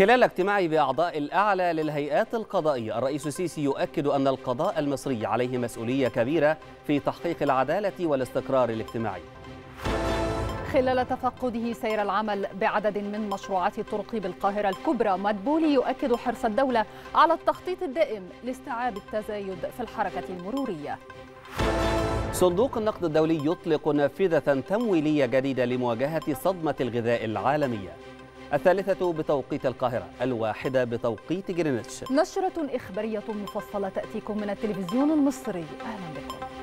خلال اجتماعه بأعضاء الأعلى للهيئات القضائية الرئيس السيسي يؤكد أن القضاء المصري عليه مسؤولية كبيرة في تحقيق العدالة والاستقرار الاجتماعي خلال تفقده سير العمل بعدد من مشروعات الطرق بالقاهرة الكبرى مدبولي يؤكد حرص الدولة على التخطيط الدائم لاستيعاب التزايد في الحركة المرورية صندوق النقد الدولي يطلق نافذة تمويلية جديدة لمواجهة صدمة الغذاء العالمية الثالثة بتوقيت القاهرة الواحدة بتوقيت جرينتش نشرة إخبارية مفصلة تأتيكم من التلفزيون المصري أهلا بكم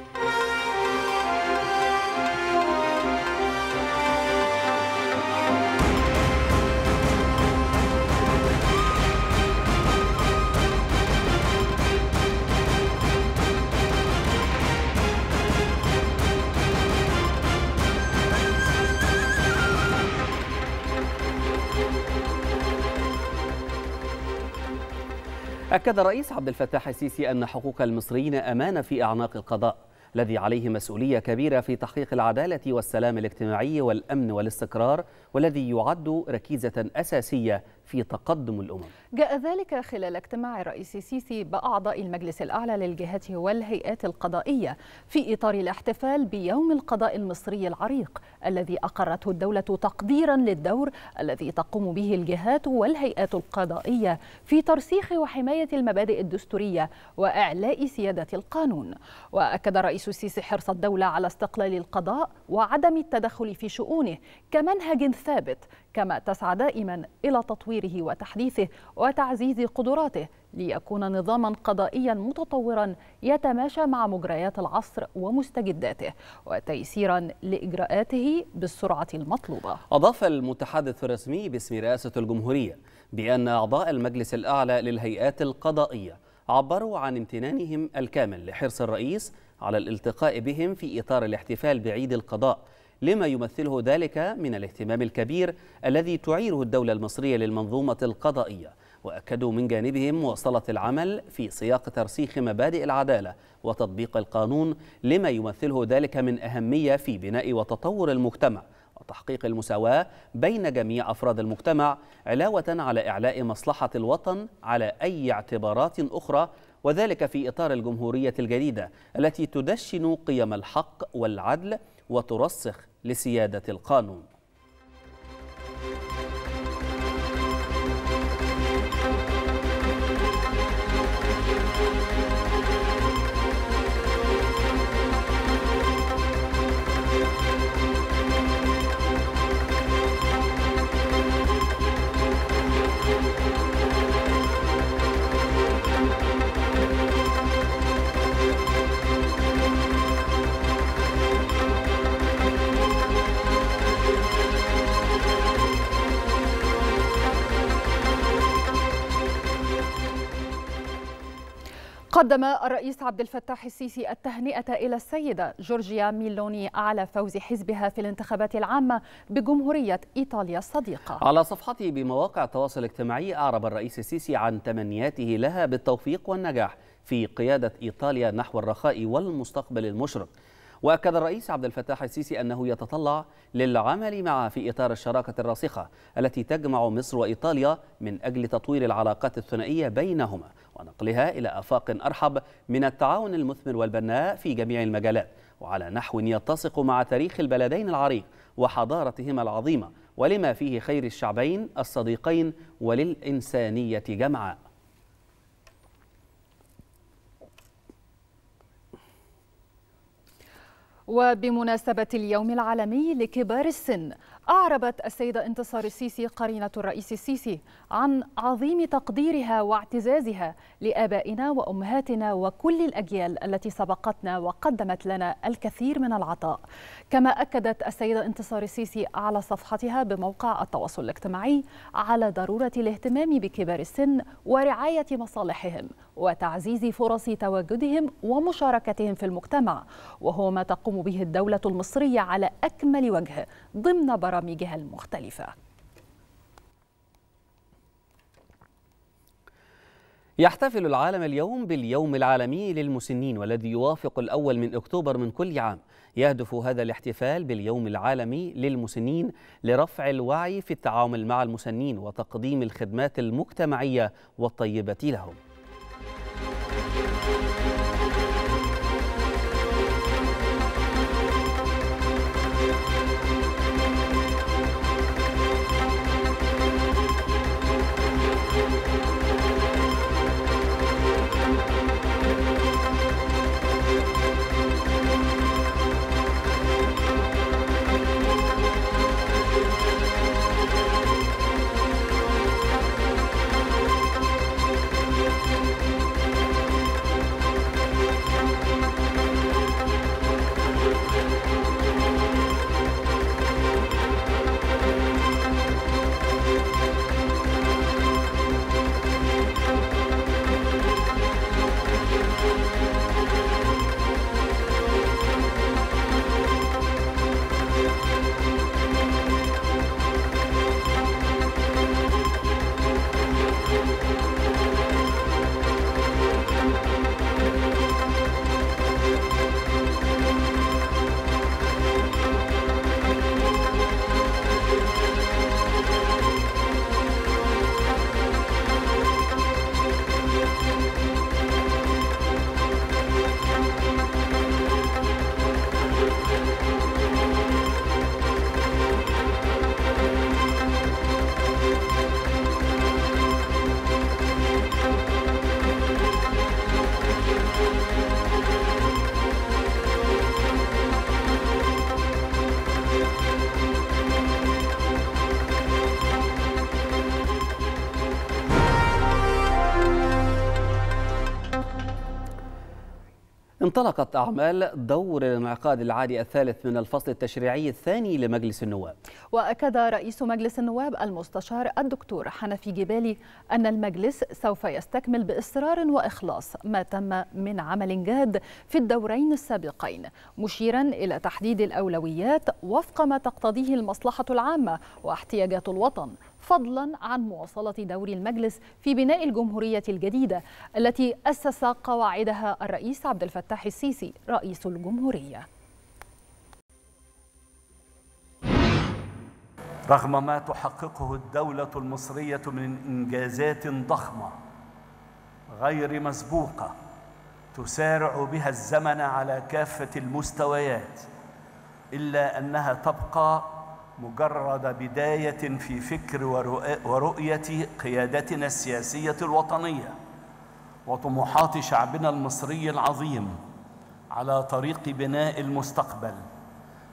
أكد الرئيس عبد الفتاح السيسي أن حقوق المصريين أمانة في أعناق القضاء الذي عليه مسؤولية كبيرة في تحقيق العدالة والسلام الاجتماعي والأمن والاستقرار والذي يعد ركيزة أساسية في تقدم الأمم جاء ذلك خلال اجتماع الرئيس السيسي بأعضاء المجلس الأعلى للجهات والهيئات القضائية في إطار الاحتفال بيوم القضاء المصري العريق الذي أقرته الدولة تقديرا للدور الذي تقوم به الجهات والهيئات القضائية في ترسيخ وحماية المبادئ الدستورية وإعلاء سيادة القانون وأكد رئيس السيسي حرص الدولة على استقلال القضاء وعدم التدخل في شؤونه كمنهج ثابت كما تسعى دائما إلى تطويره وتحديثه وتعزيز قدراته ليكون نظاما قضائيا متطورا يتماشى مع مجريات العصر ومستجداته وتيسيرا لإجراءاته بالسرعة المطلوبة أضاف المتحدث الرسمي باسم رئاسة الجمهورية بأن أعضاء المجلس الأعلى للهيئات القضائية عبروا عن امتنانهم الكامل لحرص الرئيس على الالتقاء بهم في إطار الاحتفال بعيد القضاء لما يمثله ذلك من الاهتمام الكبير الذي تعيره الدولة المصرية للمنظومة القضائية وأكدوا من جانبهم مواصلة العمل في سياق ترسيخ مبادئ العدالة وتطبيق القانون لما يمثله ذلك من أهمية في بناء وتطور المجتمع وتحقيق المساواة بين جميع أفراد المجتمع علاوة على إعلاء مصلحة الوطن على أي اعتبارات أخرى وذلك في إطار الجمهورية الجديدة التي تدشن قيم الحق والعدل وترسخ لسيادة القانون قدم الرئيس عبد الفتاح السيسي التهنئة إلى السيدة جورجيا ميلوني على فوز حزبها في الانتخابات العامة بجمهورية إيطاليا الصديقة على صفحته بمواقع التواصل الاجتماعي أعرب الرئيس السيسي عن تمنياته لها بالتوفيق والنجاح في قيادة إيطاليا نحو الرخاء والمستقبل المشرق واكد الرئيس عبد الفتاح السيسي انه يتطلع للعمل معه في اطار الشراكه الراسخه التي تجمع مصر وايطاليا من اجل تطوير العلاقات الثنائيه بينهما ونقلها الى افاق ارحب من التعاون المثمر والبناء في جميع المجالات وعلى نحو يتسق مع تاريخ البلدين العريق وحضارتهما العظيمه ولما فيه خير الشعبين الصديقين وللانسانيه جمعاء وبمناسبة اليوم العالمي لكبار السن أعربت السيدة انتصار السيسي قرينة الرئيس السيسي عن عظيم تقديرها واعتزازها لآبائنا وأمهاتنا وكل الأجيال التي سبقتنا وقدمت لنا الكثير من العطاء كما أكدت السيدة انتصار السيسي على صفحتها بموقع التواصل الاجتماعي على ضرورة الاهتمام بكبار السن ورعاية مصالحهم وتعزيز فرص تواجدهم ومشاركتهم في المجتمع وهو ما تقوم به الدولة المصرية على أكمل وجه ضمن برامج برامجها المختلفة يحتفل العالم اليوم باليوم العالمي للمسنين والذي يوافق الأول من أكتوبر من كل عام يهدف هذا الاحتفال باليوم العالمي للمسنين لرفع الوعي في التعامل مع المسنين وتقديم الخدمات المجتمعية والطيبة لهم انطلقت أعمال دور الانعقاد العادي الثالث من الفصل التشريعي الثاني لمجلس النواب وأكد رئيس مجلس النواب المستشار الدكتور حنفي جبالي أن المجلس سوف يستكمل بإصرار وإخلاص ما تم من عمل جاد في الدورين السابقين مشيرا إلى تحديد الأولويات وفق ما تقتضيه المصلحة العامة واحتياجات الوطن فضلا عن مواصلة دور المجلس في بناء الجمهورية الجديدة التي أسس قواعدها الرئيس عبد الفتاح السيسي رئيس الجمهورية رغم ما تحققه الدولة المصرية من إنجازات ضخمة غير مسبوقة تسارع بها الزمن على كافة المستويات إلا أنها تبقى مجرد بداية في فكر ورؤية قيادتنا السياسية الوطنية وطموحات شعبنا المصري العظيم على طريق بناء المستقبل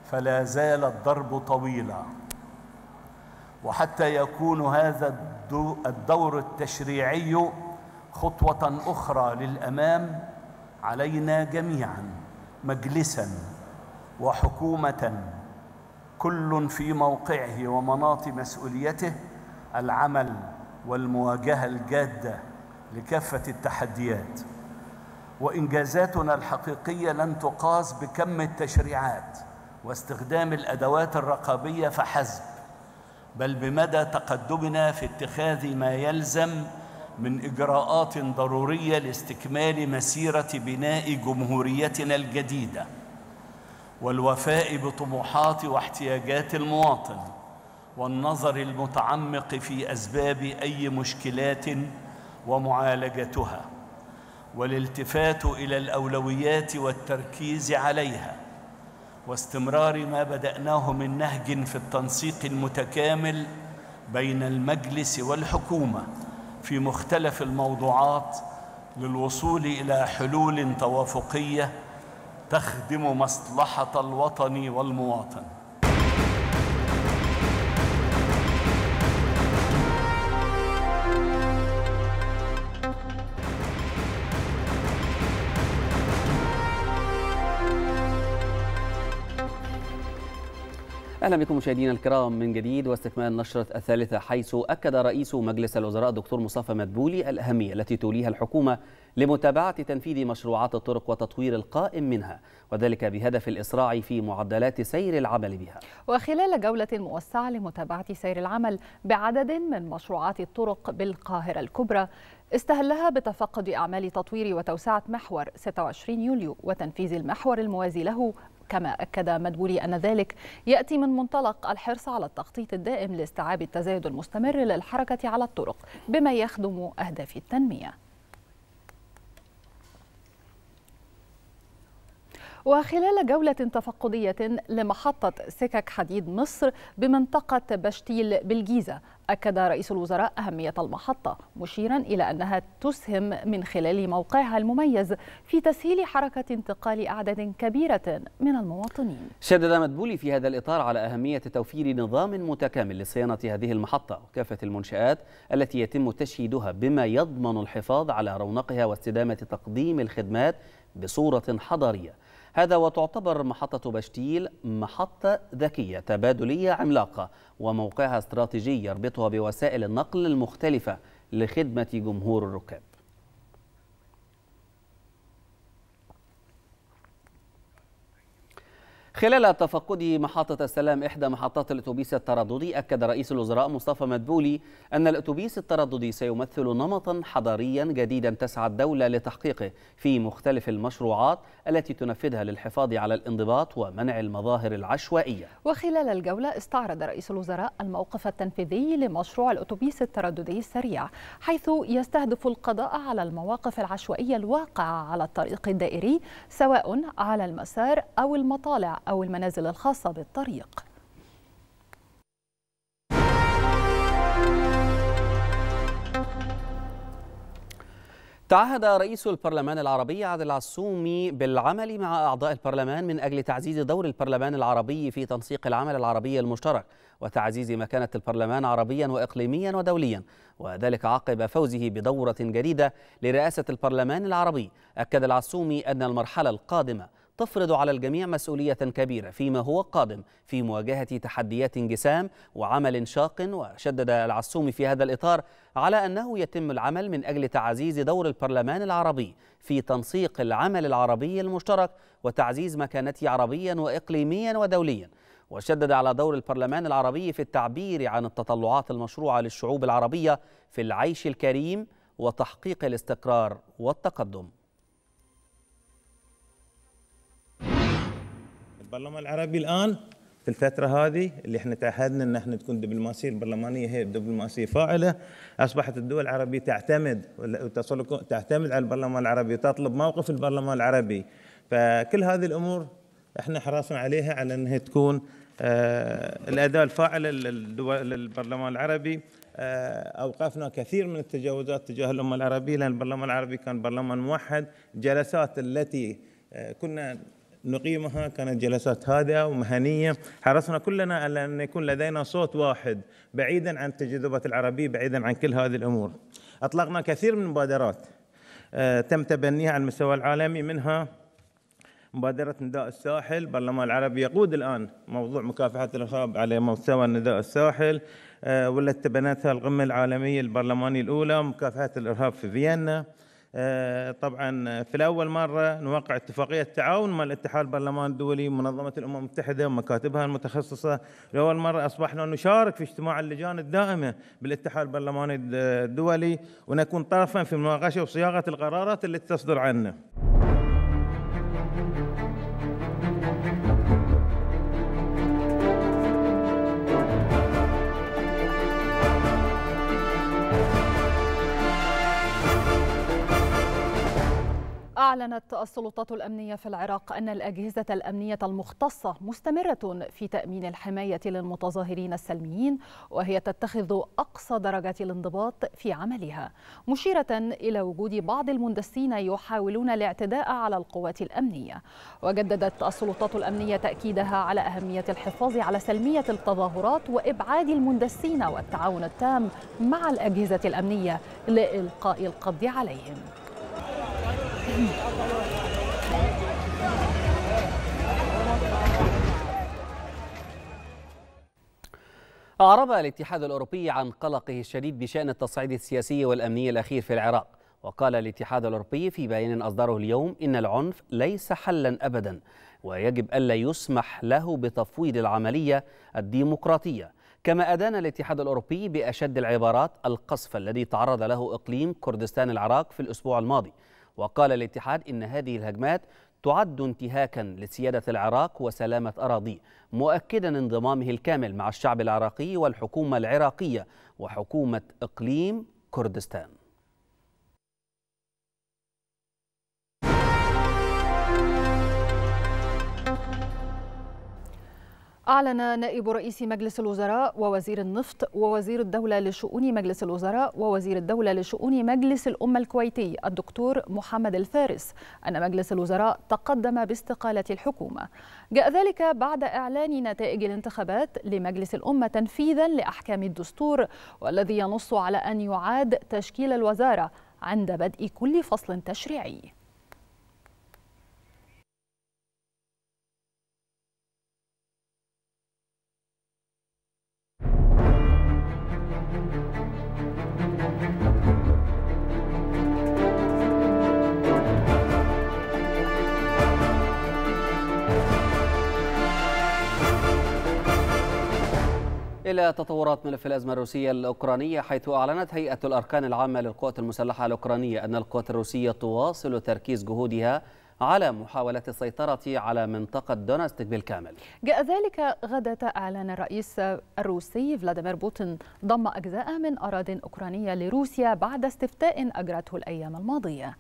فلا زال الضرب طويلا وحتى يكون هذا الدور التشريعي خطوة أخرى للأمام علينا جميعا مجلسا وحكومة كل في موقعه ومناط مسؤوليته العمل والمواجهه الجاده لكافه التحديات وانجازاتنا الحقيقيه لن تقاس بكم التشريعات واستخدام الادوات الرقابيه فحسب بل بمدى تقدمنا في اتخاذ ما يلزم من اجراءات ضروريه لاستكمال مسيره بناء جمهوريتنا الجديده والوفاء بطموحات واحتياجات المواطن والنظر المتعمق في اسباب اي مشكلات ومعالجتها والالتفات الى الاولويات والتركيز عليها واستمرار ما بداناه من نهج في التنسيق المتكامل بين المجلس والحكومه في مختلف الموضوعات للوصول الى حلول توافقيه تخدم مصلحة الوطن والمواطن اهلا بكم مشاهدينا الكرام من جديد واستكمال نشره الثالثه حيث اكد رئيس مجلس الوزراء الدكتور مصطفى مدبولي الاهميه التي توليها الحكومه لمتابعه تنفيذ مشروعات الطرق وتطوير القائم منها وذلك بهدف الاسراع في معدلات سير العمل بها. وخلال جوله موسعه لمتابعه سير العمل بعدد من مشروعات الطرق بالقاهره الكبرى استهلها بتفقد أعمال تطوير وتوسعة محور 26 يوليو وتنفيذ المحور الموازي له كما أكد مدبولي أن ذلك يأتي من منطلق الحرص على التخطيط الدائم لاستيعاب التزايد المستمر للحركة على الطرق بما يخدم أهداف التنمية وخلال جولة تفقدية لمحطة سكك حديد مصر بمنطقة بشتيل بالجيزة أكد رئيس الوزراء أهمية المحطة مشيرا إلى أنها تسهم من خلال موقعها المميز في تسهيل حركة انتقال أعداد كبيرة من المواطنين شدد مدبولي في هذا الإطار على أهمية توفير نظام متكامل لصيانة هذه المحطة وكافة المنشآت التي يتم تشييدها بما يضمن الحفاظ على رونقها واستدامة تقديم الخدمات بصورة حضارية هذا وتعتبر محطة بشتيل محطة ذكية تبادلية عملاقة وموقعها استراتيجي يربطها بوسائل النقل المختلفة لخدمة جمهور الركاب خلال تفقده محطة السلام إحدى محطات الأتوبيس الترددي أكد رئيس الوزراء مصطفى مدبولي أن الأتوبيس الترددي سيمثل نمطا حضاريا جديدا تسعى الدولة لتحقيقه في مختلف المشروعات التي تنفذها للحفاظ على الانضباط ومنع المظاهر العشوائية وخلال الجولة استعرض رئيس الوزراء الموقف التنفيذي لمشروع الأتوبيس الترددي السريع حيث يستهدف القضاء على المواقف العشوائية الواقعة على الطريق الدائري سواء على المسار أو المطالع أو المنازل الخاصة بالطريق تعهد رئيس البرلمان العربي عادل العسومي بالعمل مع أعضاء البرلمان من أجل تعزيز دور البرلمان العربي في تنسيق العمل العربي المشترك وتعزيز مكانة البرلمان عربيا وإقليميا ودوليا وذلك عقب فوزه بدورة جديدة لرئاسة البرلمان العربي أكد العسومي أن المرحلة القادمة تفرض على الجميع مسؤولية كبيرة فيما هو قادم في مواجهة تحديات جسام وعمل شاق وشدد العسومي في هذا الإطار على أنه يتم العمل من أجل تعزيز دور البرلمان العربي في تنسيق العمل العربي المشترك وتعزيز مكانته عربيا وإقليميا ودوليا وشدد على دور البرلمان العربي في التعبير عن التطلعات المشروعة للشعوب العربية في العيش الكريم وتحقيق الاستقرار والتقدم البرلمان العربي الان في الفتره هذه اللي احنا تعهدنا ان احنا تكون دبلوماسيه البرلمانيه هي دبلوماسيه فاعله اصبحت الدول العربيه تعتمد تعتمد على البرلمان العربي تطلب موقف البرلمان العربي فكل هذه الامور احنا حرصنا عليها على انها تكون آه الاداء الفاعل للبرلمان العربي آه، اوقفنا كثير من التجاوزات تجاه الامه العربيه لان البرلمان العربي كان برلمان موحد جلسات التي آه، كنا نقيمها كانت جلسات هادئة ومهنية حرصنا كلنا على أن يكون لدينا صوت واحد بعيدا عن التجذبات العربية بعيدا عن كل هذه الأمور أطلقنا كثير من المبادرات آه، تم تبنيها على المستوى العالمي منها مبادرة نداء الساحل البرلمان العربي يقود الآن موضوع مكافحة الإرهاب على مستوى نداء الساحل آه، والتي تبنتها القمة العالمية البرلمانية الأولى مكافحة الإرهاب في فيينا آه، طبعا في الاول مره نوقع اتفاقيه تعاون مع الاتحاد البرلمان الدولي منظمه الامم المتحده ومكاتبها المتخصصه لاول مره اصبحنا نشارك في اجتماع اللجان الدائمه بالاتحاد البرلماني الدولي ونكون طرفا في مناقشه وصياغه القرارات التي تصدر عنه أعلنت السلطات الأمنية في العراق أن الأجهزة الأمنية المختصة مستمرة في تأمين الحماية للمتظاهرين السلميين وهي تتخذ أقصى درجات الانضباط في عملها مشيرة إلى وجود بعض المندسين يحاولون الاعتداء على القوات الأمنية وجددت السلطات الأمنية تأكيدها على أهمية الحفاظ على سلمية التظاهرات وإبعاد المندسين والتعاون التام مع الأجهزة الأمنية لإلقاء القبض عليهم أعرب الاتحاد الأوروبي عن قلقه الشديد بشأن التصعيد السياسي والأمني الأخير في العراق وقال الاتحاد الأوروبي في بيان أصدره اليوم إن العنف ليس حلا أبدا ويجب ألا يسمح له بتفويض العملية الديمقراطية كما أدان الاتحاد الأوروبي بأشد العبارات القصف الذي تعرض له إقليم كردستان العراق في الأسبوع الماضي وقال الاتحاد إن هذه الهجمات تعد انتهاكا لسيادة العراق وسلامة أراضيه مؤكدا انضمامه الكامل مع الشعب العراقي والحكومة العراقية وحكومة إقليم كردستان أعلن نائب رئيس مجلس الوزراء ووزير النفط ووزير الدولة لشؤون مجلس الوزراء ووزير الدولة لشؤون مجلس الأمة الكويتي الدكتور محمد الفارس أن مجلس الوزراء تقدم باستقالة الحكومة. جاء ذلك بعد إعلان نتائج الانتخابات لمجلس الأمة تنفيذا لأحكام الدستور والذي ينص على أن يعاد تشكيل الوزارة عند بدء كل فصل تشريعي. إلى تطورات ملف الأزمة الروسية الأوكرانية حيث أعلنت هيئة الأركان العامة للقوات المسلحة الأوكرانية أن القوات الروسية تواصل تركيز جهودها على محاولة السيطرة على منطقة دونستك بالكامل جاء ذلك غدا أعلن الرئيس الروسي فلاديمير بوتين ضم أجزاء من أراضي أوكرانية لروسيا بعد استفتاء أجرته الأيام الماضية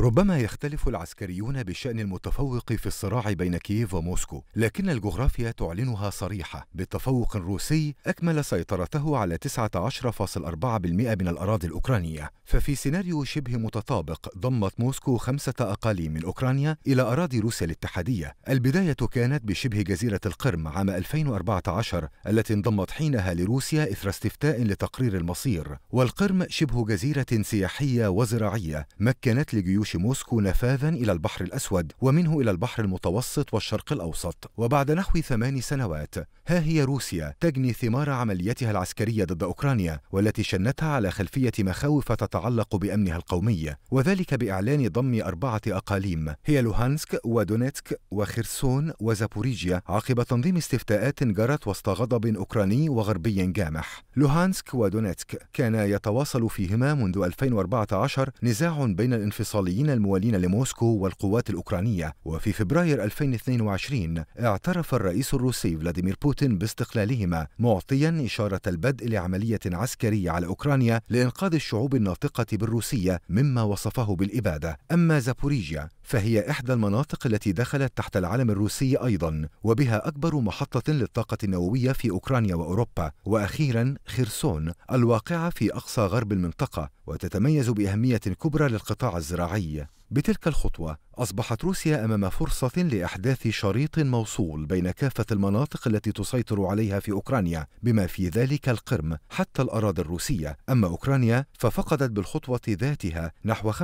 ربما يختلف العسكريون بشأن المتفوق في الصراع بين كييف وموسكو، لكن الجغرافيا تعلنها صريحة بالتفوق الروسي أكمل سيطرته على 19.4% من الأراضي الأوكرانية، ففي سيناريو شبه متطابق ضمت موسكو خمسة أقاليم من أوكرانيا إلى أراضي روسيا الاتحادية، البداية كانت بشبه جزيرة القرم عام 2014 التي انضمت حينها لروسيا إثر استفتاء لتقرير المصير، والقرم شبه جزيرة سياحية وزراعية مكنت لجيوش جيوش موسكو نفاذا إلى البحر الأسود ومنه إلى البحر المتوسط والشرق الأوسط وبعد نحو ثمان سنوات ها هي روسيا تجني ثمار عمليتها العسكرية ضد أوكرانيا والتي شنتها على خلفية مخاوف تتعلق بأمنها القومي وذلك بإعلان ضم أربعة أقاليم هي لوهانسك ودونيتسك وخرسون وزابوريجيا عقب تنظيم استفتاءات جرت وسط غضب أوكراني وغربي جامح لوهانسك ودونيتسك كان يتواصل فيهما منذ 2014 نزاع بين الانفصاليين الروسيين الموالين لموسكو والقوات الأوكرانية وفي فبراير 2022 اعترف الرئيس الروسي فلاديمير بوتين باستقلالهما معطيا إشارة البدء لعملية عسكرية على أوكرانيا لإنقاذ الشعوب الناطقة بالروسية مما وصفه بالإبادة أما زابوريجيا فهي إحدى المناطق التي دخلت تحت العلم الروسي أيضا وبها أكبر محطة للطاقة النووية في أوكرانيا وأوروبا وأخيرا خرسون الواقعة في أقصى غرب المنطقة وتتميز بأهمية كبرى للقطاع الزراعي بتلك الخطوة أصبحت روسيا أمام فرصة لإحداث شريط موصول بين كافة المناطق التي تسيطر عليها في أوكرانيا بما في ذلك القرم حتى الأراضي الروسية أما أوكرانيا ففقدت بالخطوة ذاتها نحو 15%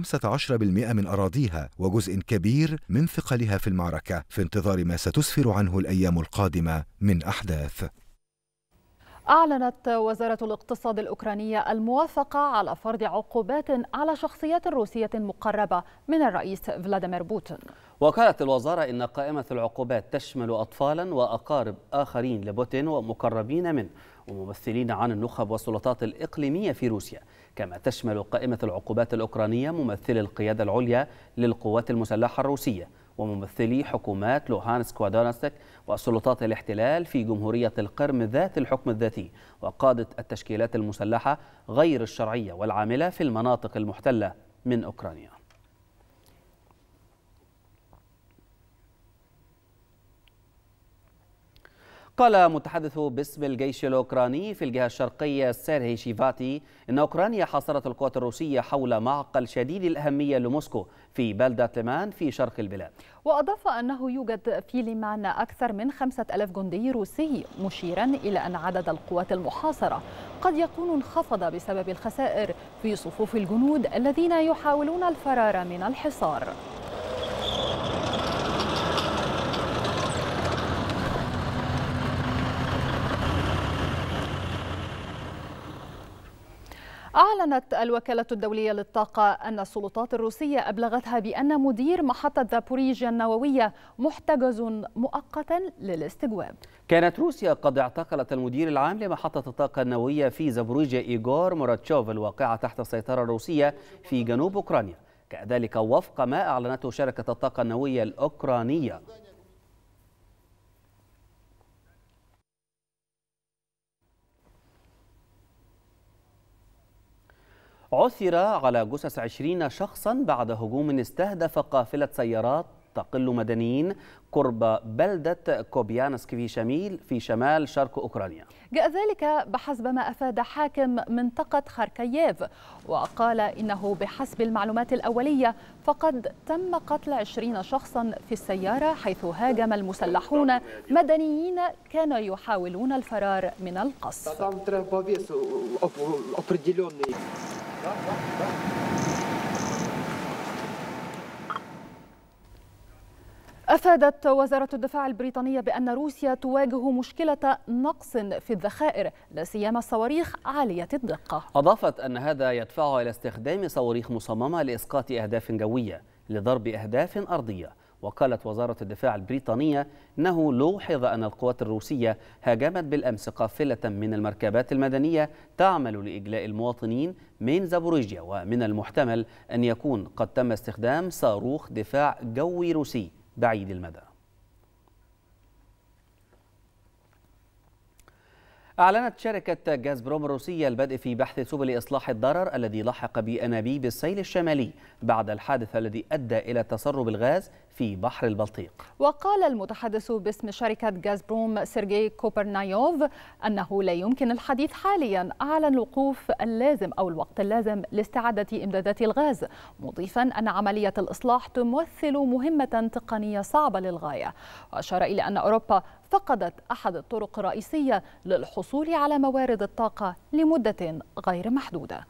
من أراضيها وجزء كبير من ثقلها في المعركة في انتظار ما ستسفر عنه الأيام القادمة من أحداث أعلنت وزارة الاقتصاد الأوكرانية الموافقة على فرض عقوبات على شخصيات روسية مقربة من الرئيس فلاديمير بوتين وقالت الوزارة إن قائمة العقوبات تشمل أطفالا وأقارب آخرين لبوتين ومقربين منه وممثلين عن النخب والسلطات الإقليمية في روسيا كما تشمل قائمة العقوبات الأوكرانية ممثل القيادة العليا للقوات المسلحة الروسية وممثلي حكومات لوهانس ودونسك وسلطات الاحتلال في جمهورية القرم ذات الحكم الذاتي وقادة التشكيلات المسلحة غير الشرعية والعاملة في المناطق المحتلة من أوكرانيا قال متحدث باسم الجيش الأوكراني في الجهة الشرقية سيرهي شيفاتي إن أوكرانيا حاصرت القوات الروسية حول معقل شديد الأهمية لموسكو في بلدة ليمان في شرق البلاد وأضاف أنه يوجد في ليمان أكثر من خمسة ألف جندي روسي مشيرا إلى أن عدد القوات المحاصرة قد يكون انخفض بسبب الخسائر في صفوف الجنود الذين يحاولون الفرار من الحصار أعلنت الوكالة الدولية للطاقة أن السلطات الروسية أبلغتها بأن مدير محطة زابوريجيا النووية محتجز مؤقتا للاستجواب كانت روسيا قد اعتقلت المدير العام لمحطة الطاقة النووية في زابوريجيا إيغور موراتشوف الواقعة تحت السيطرة الروسية في جنوب أوكرانيا كذلك وفق ما أعلنته شركة الطاقة النووية الأوكرانية عثر على جثث 20 شخصا بعد هجوم استهدف قافلة سيارات تقل مدنيين قرب بلدة كوبيانسك في شميل في شمال شرق أوكرانيا جاء ذلك بحسب ما أفاد حاكم منطقة خاركييف وقال إنه بحسب المعلومات الأولية فقد تم قتل 20 شخصا في السيارة حيث هاجم المسلحون مدنيين كانوا يحاولون الفرار من القصف أفادت وزارة الدفاع البريطانية بأن روسيا تواجه مشكلة نقص في الذخائر لا سيما الصواريخ عالية الدقة. أضافت أن هذا يدفع إلى استخدام صواريخ مصممة لإسقاط أهداف جوية لضرب أهداف أرضية. وقالت وزارة الدفاع البريطانية أنه لوحظ أن القوات الروسية هاجمت بالأمس قافلة من المركبات المدنية تعمل لإجلاء المواطنين من زابوريجيا ومن المحتمل أن يكون قد تم استخدام صاروخ دفاع جوي روسي بعيد المدى أعلنت شركة بروم الروسية البدء في بحث سبل إصلاح الضرر الذي لحق بأنابيب السيل الشمالي بعد الحادث الذي أدى إلى تسرب الغاز في بحر البلطيق وقال المتحدث باسم شركة بروم سيرجي كوبرنايوف أنه لا يمكن الحديث حاليا على الوقوف اللازم أو الوقت اللازم لاستعادة إمدادات الغاز مضيفا أن عملية الإصلاح تمثل مهمة تقنية صعبة للغاية وأشار إلى أن أوروبا فقدت أحد الطرق الرئيسية للحصول على موارد الطاقة لمدة غير محدودة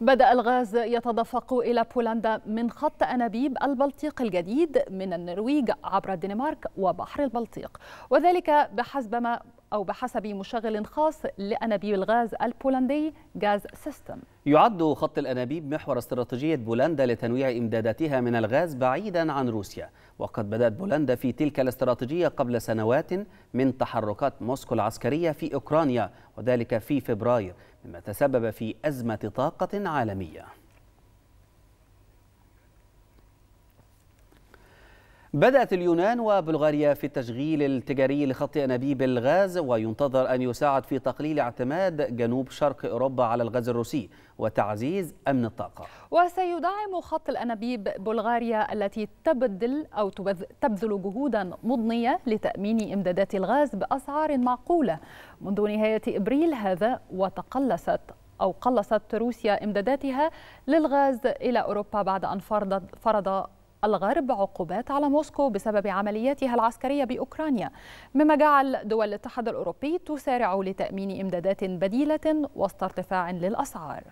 بدأ الغاز يتدفق إلى بولندا من خط أنابيب البلطيق الجديد من النرويج عبر الدنمارك وبحر البلطيق وذلك بحسب ما أو بحسب مشغل خاص لأنابيب الغاز البولندي غاز سيستم يعد خط الأنابيب محور استراتيجية بولندا لتنويع إمداداتها من الغاز بعيدا عن روسيا وقد بدأت بولندا في تلك الاستراتيجية قبل سنوات من تحركات موسكو العسكرية في أوكرانيا وذلك في فبراير مما تسبب في أزمة طاقة عالمية بدأت اليونان وبلغاريا في التشغيل التجاري لخط أنابيب الغاز وينتظر أن يساعد في تقليل اعتماد جنوب شرق أوروبا على الغاز الروسي وتعزيز أمن الطاقة وسيدعم خط الأنابيب بلغاريا التي تبذل أو تبذل جهودا مضنية لتأمين إمدادات الغاز بأسعار معقولة منذ نهاية إبريل هذا وتقلصت أو قلصت روسيا إمداداتها للغاز إلى أوروبا بعد أن فرض الغرب عقوبات على موسكو بسبب عملياتها العسكرية بأوكرانيا مما جعل دول الاتحاد الأوروبي تسارع لتأمين إمدادات بديلة وسط ارتفاع للأسعار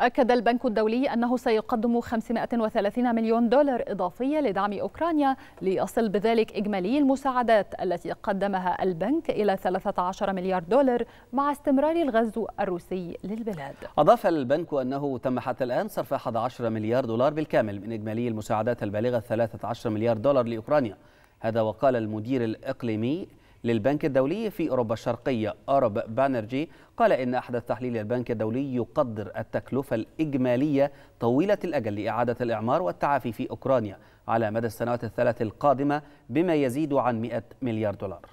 أكد البنك الدولي أنه سيقدم 530 مليون دولار إضافية لدعم أوكرانيا ليصل بذلك إجمالي المساعدات التي قدمها البنك إلى 13 مليار دولار مع استمرار الغزو الروسي للبلاد أضاف البنك أنه تم حتى الآن صرف 11 مليار دولار بالكامل من إجمالي المساعدات البالغة 13 مليار دولار لأوكرانيا هذا وقال المدير الإقليمي للبنك الدولي في أوروبا الشرقية أرب بانرجي قال إن أحدث تحليل البنك الدولي يقدر التكلفة الإجمالية طويلة الأجل لإعادة الإعمار والتعافي في أوكرانيا على مدى السنوات الثلاث القادمة بما يزيد عن 100 مليار دولار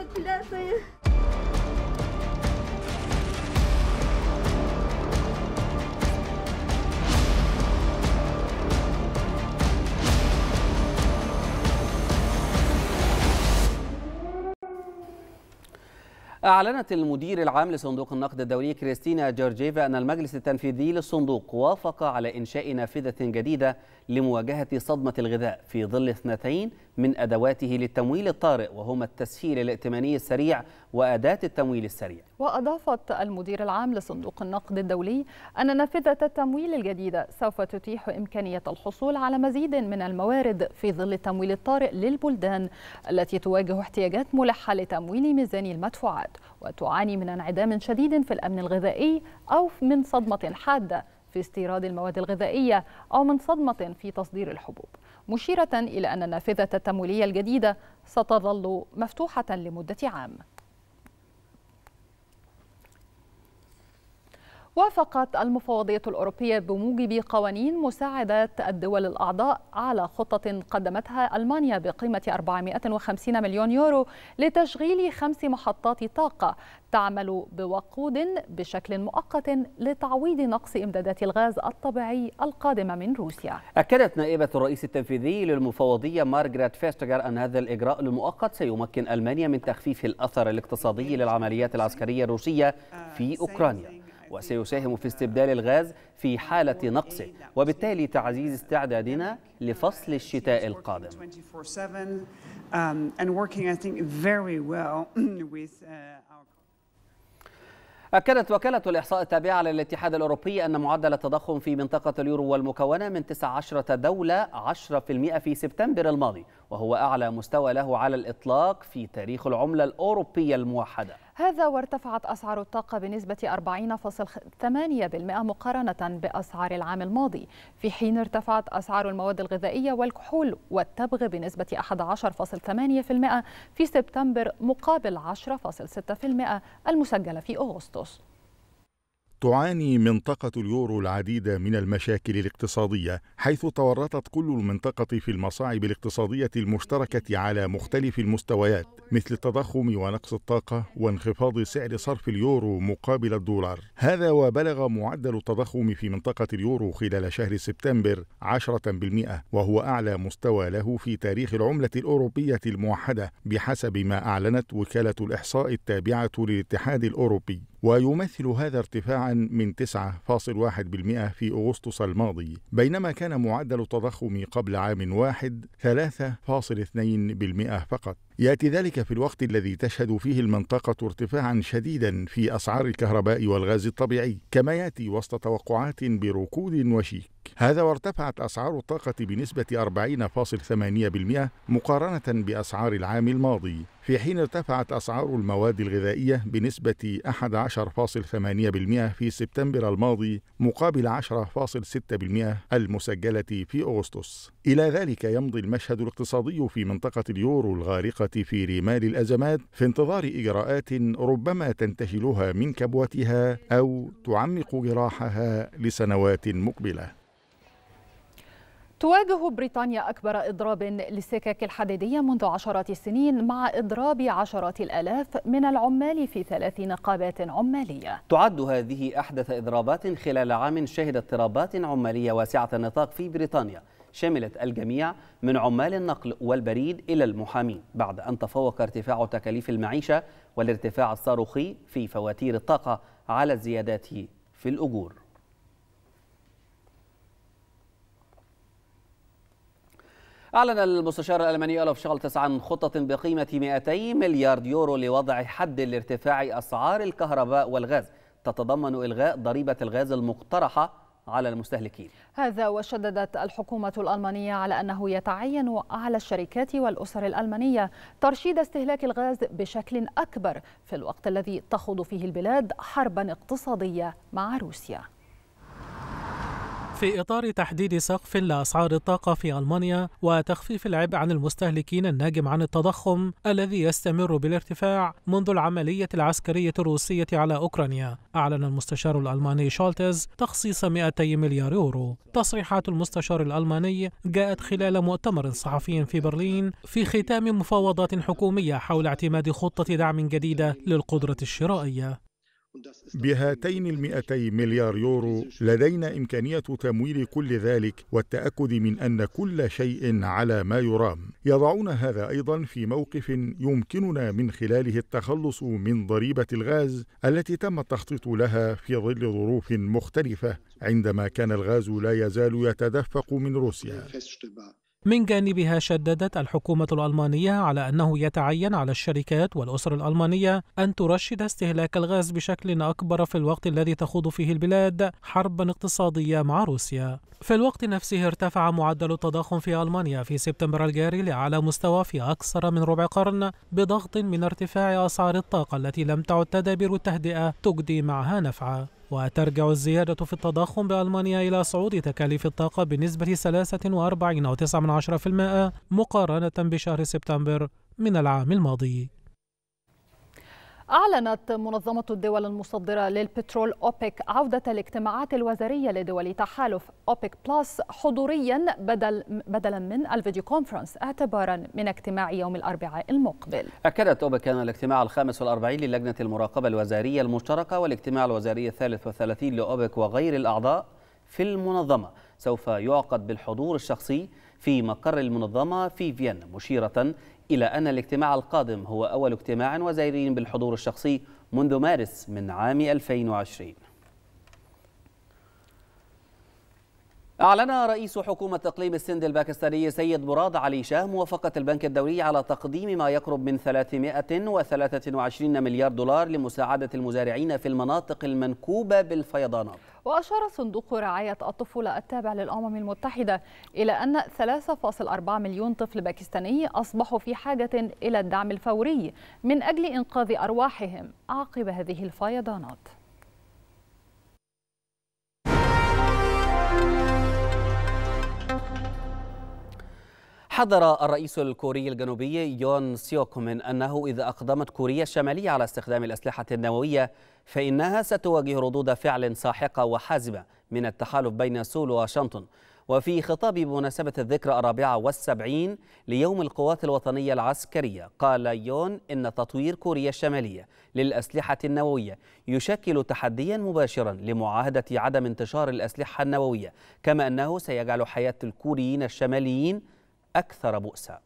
проклятые. أعلنت المدير العام لصندوق النقد الدولي كريستينا جورجيفا أن المجلس التنفيذي للصندوق وافق على إنشاء نافذة جديدة لمواجهة صدمة الغذاء في ظل اثنتين من أدواته للتمويل الطارئ وهما التسهيل الائتماني السريع وأداة التمويل السريع وأضافت المدير العام لصندوق النقد الدولي أن نافذة التمويل الجديدة سوف تتيح إمكانية الحصول على مزيد من الموارد في ظل التمويل الطارئ للبلدان التي تواجه احتياجات ملحة لتمويل ميزان المدفوعات وتعاني من انعدام شديد في الأمن الغذائي أو من صدمة حادة في استيراد المواد الغذائية أو من صدمة في تصدير الحبوب مشيرة إلى أن النافذة التمويلية الجديدة ستظل مفتوحة لمدة عام وافقت المفوضية الأوروبية بموجب قوانين مساعدة الدول الأعضاء على خطة قدمتها ألمانيا بقيمة 450 مليون يورو لتشغيل خمس محطات طاقة تعمل بوقود بشكل مؤقت لتعويض نقص إمدادات الغاز الطبيعي القادمة من روسيا أكدت نائبة الرئيس التنفيذي للمفوضية مارغريت فيستجر أن هذا الإجراء المؤقت سيمكن ألمانيا من تخفيف الأثر الاقتصادي للعمليات العسكرية الروسية في أوكرانيا وسيساهم في استبدال الغاز في حالة نقصه وبالتالي تعزيز استعدادنا لفصل الشتاء القادم um, uh, أكدت وكالة الإحصاء التابعة للاتحاد الأوروبي أن معدل التضخم في منطقة اليورو والمكونة من 19 دولة 10% في سبتمبر الماضي وهو أعلى مستوى له على الإطلاق في تاريخ العملة الأوروبية الموحدة هذا وارتفعت أسعار الطاقة بنسبة 40.8% مقارنة بأسعار العام الماضي في حين ارتفعت أسعار المواد الغذائية والكحول والتبغ بنسبة 11.8% في سبتمبر مقابل 10.6% المسجلة في أغسطس تعاني منطقة اليورو العديد من المشاكل الاقتصادية، حيث تورطت كل المنطقة في المصاعب الاقتصادية المشتركة على مختلف المستويات، مثل التضخم ونقص الطاقة وانخفاض سعر صرف اليورو مقابل الدولار. هذا وبلغ معدل التضخم في منطقة اليورو خلال شهر سبتمبر 10%، وهو أعلى مستوى له في تاريخ العملة الأوروبية الموحدة، بحسب ما أعلنت وكالة الإحصاء التابعة للاتحاد الأوروبي. ويمثل هذا ارتفاعا من 9.1% في أغسطس الماضي بينما كان معدل التضخم قبل عام واحد 3.2% فقط يأتي ذلك في الوقت الذي تشهد فيه المنطقة ارتفاعا شديدا في أسعار الكهرباء والغاز الطبيعي كما يأتي وسط توقعات بركود وشيك هذا وارتفعت أسعار الطاقة بنسبة 40.8% مقارنة بأسعار العام الماضي في حين ارتفعت أسعار المواد الغذائية بنسبة 11.8% في سبتمبر الماضي مقابل 10.6% المسجلة في أغسطس إلى ذلك يمضي المشهد الاقتصادي في منطقة اليورو الغارقة في رمال الأزمات في انتظار إجراءات ربما تنتهلها من كبوتها أو تعمق جراحها لسنوات مقبله تواجه بريطانيا أكبر إضراب للسكك الحديدية منذ عشرات السنين مع إضراب عشرات الآلاف من العمال في ثلاث نقابات عمالية تعد هذه أحدث إضرابات خلال عام شهدت اضطرابات عمالية واسعة النطاق في بريطانيا شملت الجميع من عمال النقل والبريد إلى المحامين بعد أن تفوق ارتفاع تكاليف المعيشة والارتفاع الصاروخي في فواتير الطاقة على الزيادات في الأجور أعلن المستشار الألماني ألف شالتس عن خطة بقيمة 200 مليار يورو لوضع حد لارتفاع أسعار الكهرباء والغاز تتضمن إلغاء ضريبة الغاز المقترحة على المستهلكين هذا وشددت الحكومة الألمانية على أنه يتعين على الشركات والأسر الألمانية ترشيد استهلاك الغاز بشكل أكبر في الوقت الذي تخوض فيه البلاد حربا اقتصادية مع روسيا في إطار تحديد سقف لأسعار الطاقة في ألمانيا وتخفيف العبء عن المستهلكين الناجم عن التضخم الذي يستمر بالارتفاع منذ العملية العسكرية الروسية على أوكرانيا أعلن المستشار الألماني شولتز تخصيص 200 مليار يورو تصريحات المستشار الألماني جاءت خلال مؤتمر صحفي في برلين في ختام مفاوضات حكومية حول اعتماد خطة دعم جديدة للقدرة الشرائية بهاتين المئتي مليار يورو لدينا إمكانية تمويل كل ذلك والتأكد من أن كل شيء على ما يرام يضعون هذا أيضا في موقف يمكننا من خلاله التخلص من ضريبة الغاز التي تم التخطيط لها في ظل ظروف مختلفة عندما كان الغاز لا يزال يتدفق من روسيا من جانبها شددت الحكومة الألمانية على أنه يتعين على الشركات والأسر الألمانية أن ترشد استهلاك الغاز بشكل أكبر في الوقت الذي تخوض فيه البلاد حربا اقتصادية مع روسيا. في الوقت نفسه ارتفع معدل التضخم في ألمانيا في سبتمبر الجاري لأعلى مستوى في أكثر من ربع قرن بضغط من ارتفاع أسعار الطاقة التي لم تعد تدابير التهدئة تجدي معها نفعا. وترجع الزيادة في التضخم بألمانيا إلى صعود تكاليف الطاقة بنسبة 43.9% مقارنة بشهر سبتمبر من العام الماضي أعلنت منظمة الدول المصدرة للبترول أوبك عودة الاجتماعات الوزارية لدول تحالف أوبك بلس حضوريا بدل بدلا من الفيديو كونفرنس اعتبارا من اجتماع يوم الأربعاء المقبل. أكدت أوبك أن الاجتماع الخامس والأربعين للجنة المراقبة الوزارية المشتركة والاجتماع الوزاري الثالث والثلاثين لأوبك وغير الأعضاء في المنظمة سوف يعقد بالحضور الشخصي في مقر المنظمة في فيينا مشيرة إلى أن الاجتماع القادم هو أول اجتماع وزيري بالحضور الشخصي منذ مارس من عام 2020 أعلن رئيس حكومة إقليم السند الباكستاني سيد مراد علي شاه موافقة البنك الدولي على تقديم ما يقرب من 323 مليار دولار لمساعدة المزارعين في المناطق المنكوبة بالفيضانات وأشار صندوق رعاية الطفولة التابع للأمم المتحدة إلى أن 3.4 مليون طفل باكستاني أصبحوا في حاجة إلى الدعم الفوري من أجل إنقاذ أرواحهم عقب هذه الفيضانات حذر الرئيس الكوري الجنوبي يون سيوك من أنه إذا أقدمت كوريا الشمالية على استخدام الأسلحة النووية فإنها ستواجه ردود فعل ساحقة وحازمة من التحالف بين سول وواشنطن وفي خطاب بمناسبة الذكرى الرابعة والسبعين ليوم القوات الوطنية العسكرية قال يون إن تطوير كوريا الشمالية للأسلحة النووية يشكل تحديا مباشرا لمعاهدة عدم انتشار الأسلحة النووية كما أنه سيجعل حياة الكوريين الشماليين أكثر بؤسا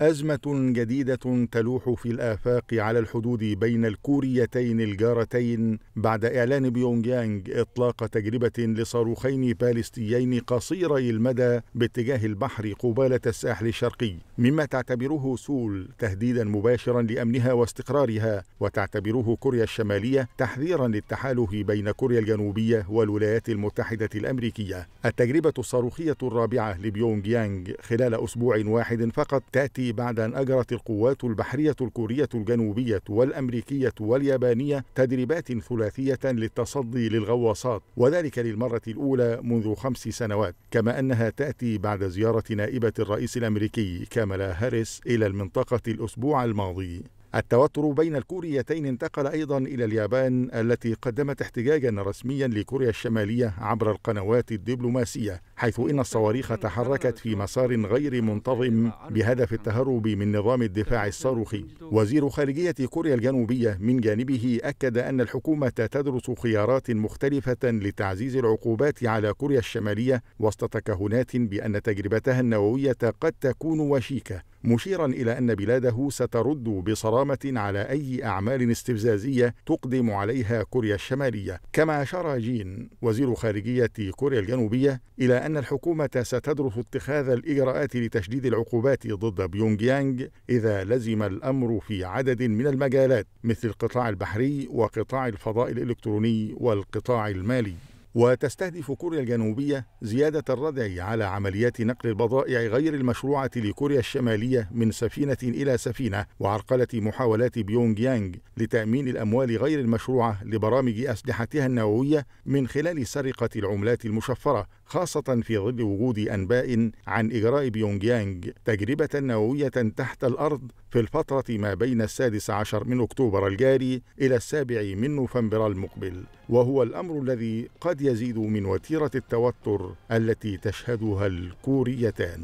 أزمة جديدة تلوح في الآفاق على الحدود بين الكوريتين الجارتين بعد إعلان بيونغ يانج إطلاق تجربة لصاروخين باليستيين قصيري المدى باتجاه البحر قبالة الساحل الشرقي، مما تعتبره سول تهديدا مباشرا لأمنها واستقرارها، وتعتبره كوريا الشمالية تحذيرا للتحالف بين كوريا الجنوبية والولايات المتحدة الأمريكية. التجربة الصاروخية الرابعة لبيونغ يانج خلال أسبوع واحد فقط تأتي بعد أن أجرت القوات البحرية الكورية الجنوبية والأمريكية واليابانية تدريبات ثلاثية للتصدي للغواصات وذلك للمرة الأولى منذ خمس سنوات كما أنها تأتي بعد زيارة نائبة الرئيس الأمريكي كاملا هاريس إلى المنطقة الأسبوع الماضي التوتر بين الكوريتين انتقل أيضا إلى اليابان التي قدمت احتجاجا رسميا لكوريا الشمالية عبر القنوات الدبلوماسية حيث إن الصواريخ تحركت في مسار غير منتظم بهدف التهرب من نظام الدفاع الصاروخي وزير خارجية كوريا الجنوبية من جانبه أكد أن الحكومة تدرس خيارات مختلفة لتعزيز العقوبات على كوريا الشمالية وسط تكهنات بأن تجربتها النووية قد تكون وشيكة مشيرا إلى أن بلاده سترد بصرامة على أي أعمال استفزازية تقدم عليها كوريا الشمالية كما أشار جين وزير خارجية كوريا الجنوبية إلى أن الحكومة ستدرس اتخاذ الإجراءات لتشديد العقوبات ضد بيونغ يانج إذا لزم الأمر في عدد من المجالات مثل القطاع البحري وقطاع الفضاء الإلكتروني والقطاع المالي وتستهدف كوريا الجنوبية زيادة الردع على عمليات نقل البضائع غير المشروعة لكوريا الشمالية من سفينة إلى سفينة وعرقلة محاولات بيونغ يانغ لتأمين الأموال غير المشروعة لبرامج أسلحتها النووية من خلال سرقة العملات المشفرة خاصة في ظل وجود أنباء عن إجراء بيونجيانج تجربة نووية تحت الأرض في الفترة ما بين السادس عشر من أكتوبر الجاري إلى السابع من نوفمبر المقبل وهو الأمر الذي قد يزيد من وتيرة التوتر التي تشهدها الكوريتان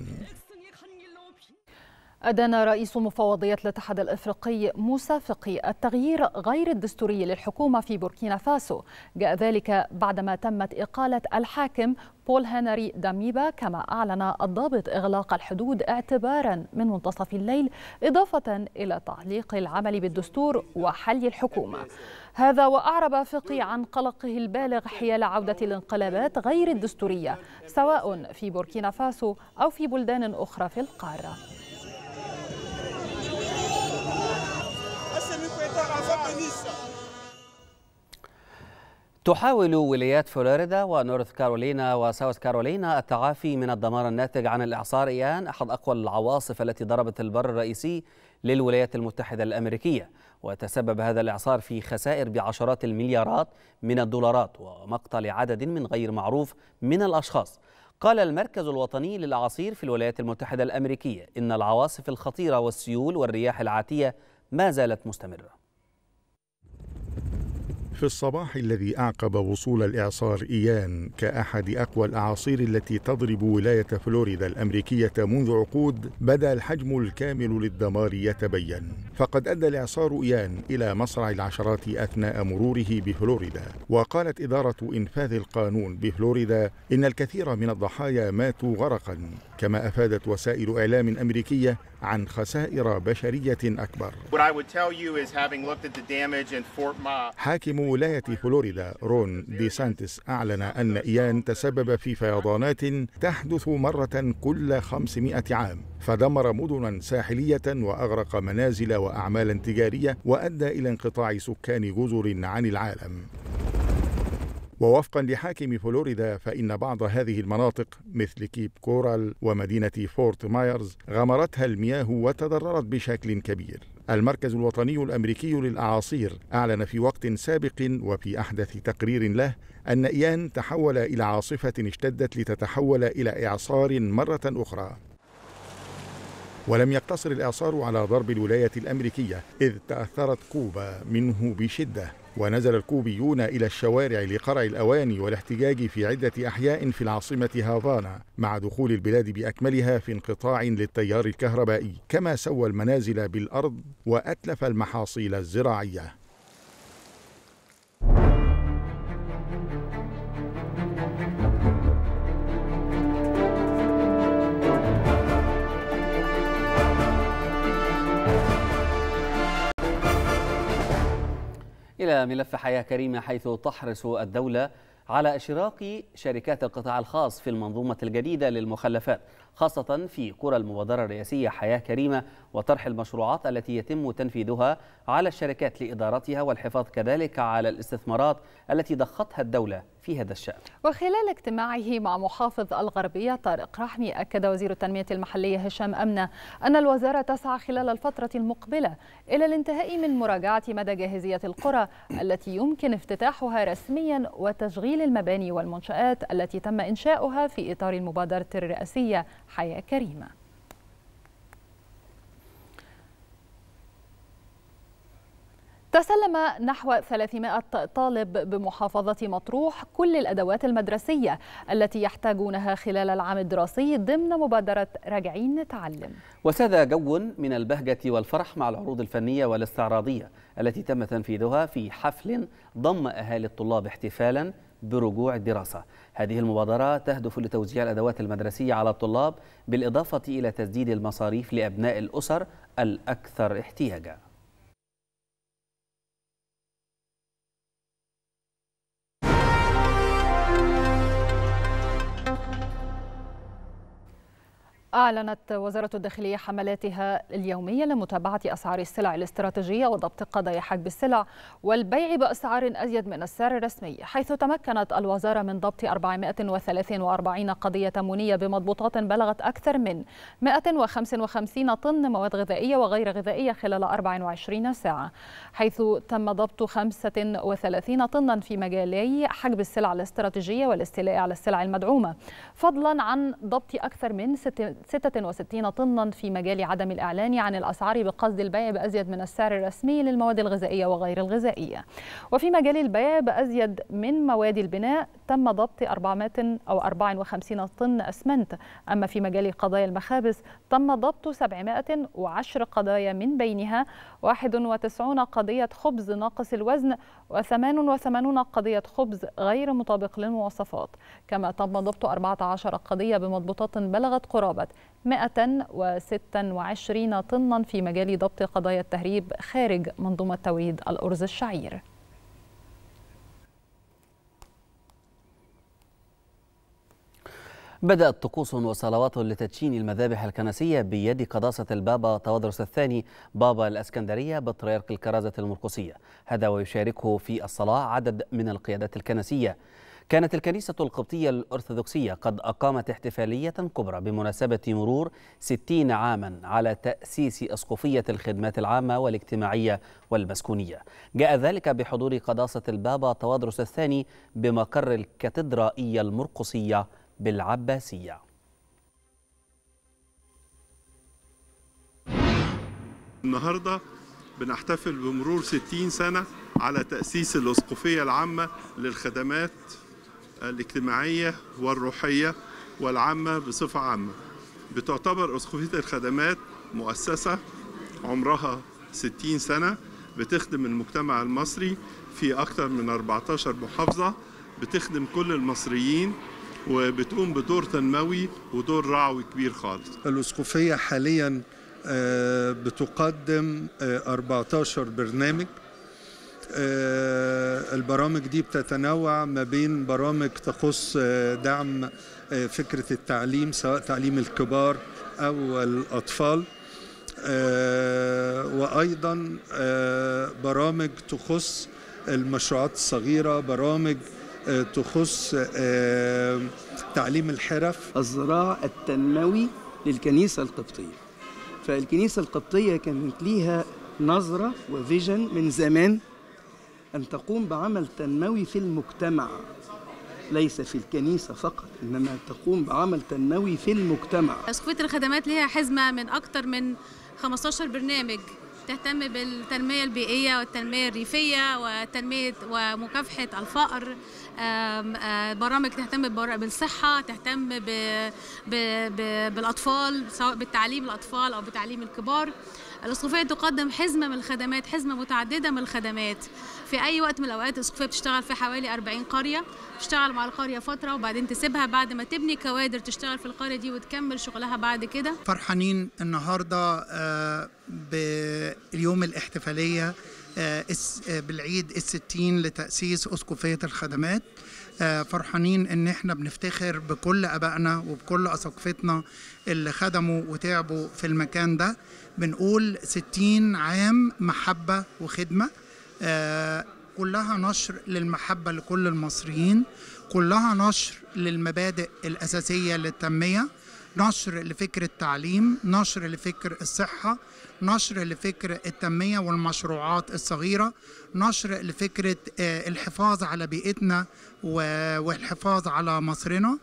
أدان رئيس مفوضية الاتحاد الأفريقي موسى فقي التغيير غير الدستوري للحكومة في بوركينا فاسو جاء ذلك بعدما تمت إقالة الحاكم بول هنري داميبا كما أعلن الضابط إغلاق الحدود اعتبارا من منتصف الليل إضافة إلى تعليق العمل بالدستور وحل الحكومة هذا وأعرب فقي عن قلقه البالغ حيال عودة الانقلابات غير الدستورية سواء في بوركينا فاسو أو في بلدان أخرى في القارة تحاول ولايات فلوريدا ونورث كارولينا وساوث كارولينا التعافي من الدمار الناتج عن الإعصار إيان أحد أقوى العواصف التي ضربت البر الرئيسي للولايات المتحدة الأمريكية وتسبب هذا الإعصار في خسائر بعشرات المليارات من الدولارات ومقتل عدد من غير معروف من الأشخاص قال المركز الوطني للأعاصير في الولايات المتحدة الأمريكية إن العواصف الخطيرة والسيول والرياح العاتية ما زالت مستمرة في الصباح الذي أعقب وصول الإعصار إيان كأحد أقوى الأعاصير التي تضرب ولاية فلوريدا الأمريكية منذ عقود بدأ الحجم الكامل للدمار يتبين فقد أدى الإعصار إيان إلى مصرع العشرات أثناء مروره بفلوريدا وقالت إدارة إنفاذ القانون بفلوريدا إن الكثير من الضحايا ماتوا غرقا كما أفادت وسائل إعلام أمريكية عن خسائر بشرية أكبر حاكم ولاية فلوريدا رون دي سانتس أعلن أن إيان تسبب في فيضانات تحدث مرة كل 500 عام فدمر مدنا ساحلية وأغرق منازل وأعمالا تجارية وأدى إلى انقطاع سكان جزر عن العالم ووفقا لحاكم فلوريدا فإن بعض هذه المناطق مثل كيب كورال ومدينة فورت مايرز غمرتها المياه وتضررت بشكل كبير المركز الوطني الامريكي للاعاصير اعلن في وقت سابق وفي احدث تقرير له ان ايان تحول الى عاصفه اشتدت لتتحول الى اعصار مره اخرى ولم يقتصر الاعصار على ضرب الولايه الامريكيه اذ تاثرت كوبا منه بشده ونزل الكوبيون إلى الشوارع لقرع الأواني والاحتجاج في عدة أحياء في العاصمة هافانا مع دخول البلاد بأكملها في انقطاع للتيار الكهربائي كما سوى المنازل بالأرض وأتلف المحاصيل الزراعية إلى ملف حياة كريمة حيث تحرص الدولة على إشراك شركات القطاع الخاص في المنظومة الجديدة للمخلفات خاصة في قرى المبادرة الرئاسية حياة كريمة وطرح المشروعات التي يتم تنفيذها على الشركات لإدارتها والحفاظ كذلك على الاستثمارات التي ضختها الدولة في هذا الشأن وخلال اجتماعه مع محافظ الغربية طارق رحمي أكد وزير التنمية المحلية هشام أمنة أن الوزارة تسعى خلال الفترة المقبلة إلى الانتهاء من مراجعة مدى جاهزية القرى التي يمكن افتتاحها رسميا وتشغيل المباني والمنشآت التي تم إنشاؤها في إطار المبادرة الرئاسية حياة كريمة تسلم نحو 300 طالب بمحافظة مطروح كل الأدوات المدرسية التي يحتاجونها خلال العام الدراسي ضمن مبادرة راجعين نتعلم وساد جو من البهجة والفرح مع العروض الفنية والاستعراضية التي تم تنفيذها في حفل ضم أهالي الطلاب احتفالا برجوع الدراسة هذه المبادرة تهدف لتوزيع الأدوات المدرسية على الطلاب بالإضافة إلى تسديد المصاريف لأبناء الأسر الأكثر احتياجاً أعلنت وزارة الداخلية حملاتها اليومية لمتابعة أسعار السلع الاستراتيجية وضبط قضايا حجب السلع والبيع بأسعار أزيد من السعر الرسمي حيث تمكنت الوزارة من ضبط 443 قضية تمونية بمضبوطات بلغت أكثر من 155 طن مواد غذائية وغير غذائية خلال 24 ساعة حيث تم ضبط 35 طنا في مجالي حجب السلع الاستراتيجية والاستيلاء على السلع المدعومة فضلا عن ضبط أكثر من 6 66 طنا في مجال عدم الإعلان عن الأسعار بقصد البيع بأزيد من السعر الرسمي للمواد الغذائية وغير الغذائية وفي مجال البيع بأزيد من مواد البناء تم ضبط 400 أو 54 طن أسمنت أما في مجال قضايا المخابز تم ضبط 710 قضايا من بينها 91 قضية خبز ناقص الوزن و88 قضية خبز غير مطابق للمواصفات كما تم ضبط 14 قضية بمضبوطات بلغت قرابة استطاعت 126 طنا في مجال ضبط قضايا التهريب خارج منظومة توريد الأرز الشعير بدأت طقوس وصلوات لتدشين المذابح الكنسية بيد قداسة البابا توادرس الثاني بابا الأسكندرية بطريرك الكرازة المرقسية هذا ويشاركه في الصلاة عدد من القيادات الكنسية كانت الكنيسة القبطية الأرثوذكسية قد أقامت احتفالية كبرى بمناسبة مرور 60 عاما على تأسيس أسقفية الخدمات العامة والاجتماعية والمسكونية جاء ذلك بحضور قداسة البابا توادرس الثاني بمقر الكاتدرائية المرقصية بالعباسية النهارده بنحتفل بمرور 60 سنة على تأسيس الأسقفية العامة للخدمات الاجتماعية والروحية والعامة بصفة عامة بتعتبر أسقفية الخدمات مؤسسة عمرها 60 سنة بتخدم المجتمع المصري في أكثر من 14 محافظة بتخدم كل المصريين وبتقوم بدور تنموي ودور رعوي كبير خالص الأسقفية حاليا آه، بتقدم 14 آه، برنامج آه، البرامج دي بتتنوع ما بين برامج تخص آه، دعم آه، فكرة التعليم سواء تعليم الكبار أو الأطفال وأيضا برامج تخص المشروعات الصغيرة برامج تخص تعليم الحرف الزراع التنموي للكنيسة القبطية فالكنيسة القبطية كانت ليها نظرة وفيجن من زمان أن تقوم بعمل تنموي في المجتمع ليس في الكنيسة فقط إنما تقوم بعمل تنموي في المجتمع أسقفية الخدمات لها حزمة من أكثر من 15 برنامج تهتم بالتنمية البيئية والتنمية الريفية وتنمية ومكافحة الفقر آه، برامج تهتم بالصحة تهتم بالأطفال سواء بالتعليم الأطفال أو بتعليم الكبار الاسقفيه تقدم حزمه من الخدمات حزمه متعدده من الخدمات في اي وقت من الاوقات الاسقفيه بتشتغل في حوالي 40 قريه بتشتغل مع القريه فتره وبعدين تسيبها بعد ما تبني كوادر تشتغل في القريه دي وتكمل شغلها بعد كده فرحانين النهارده آه، باليوم الاحتفاليه آه، آه، بالعيد الستين لتأسيس أسقفية الخدمات آه، فرحانين ان احنا بنفتخر بكل ابائنا وبكل اساقفتنا اللي خدموا وتعبوا في المكان ده بنقول 60 عام محبه وخدمه آه، كلها نشر للمحبه لكل المصريين كلها نشر للمبادئ الاساسيه للتنميه نشر لفكر التعليم نشر لفكر الصحه نشر لفكر التنمية والمشروعات الصغيرة نشر لفكرة آه، الحفاظ على بيئتنا والحفاظ على مصرنا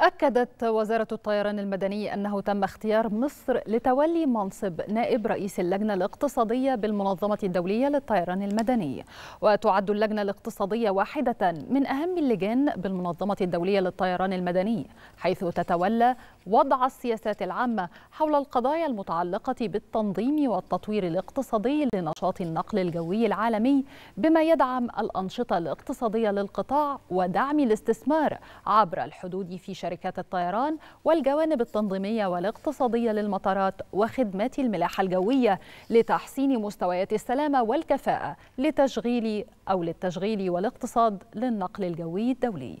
أكدت وزارة الطيران المدني أنه تم اختيار مصر لتولي منصب نائب رئيس اللجنة الاقتصادية بالمنظمة الدولية للطيران المدني وتعد اللجنة الاقتصادية واحدة من أهم اللجان بالمنظمة الدولية للطيران المدني حيث تتولى وضع السياسات العامة حول القضايا المتعلقة بالتنظيم والتطوير الاقتصادي لنشاط النقل الجوي العالمي بما يدعم الأنشطة الاقتصادية للقطاع ودعم الاستثمار عبر الحدود في شركة شركات الطيران والجوانب التنظيمية والاقتصادية للمطارات وخدمات الملاحة الجوية لتحسين مستويات السلامة والكفاءة لتشغيل أو للتشغيل والاقتصاد للنقل الجوي الدولي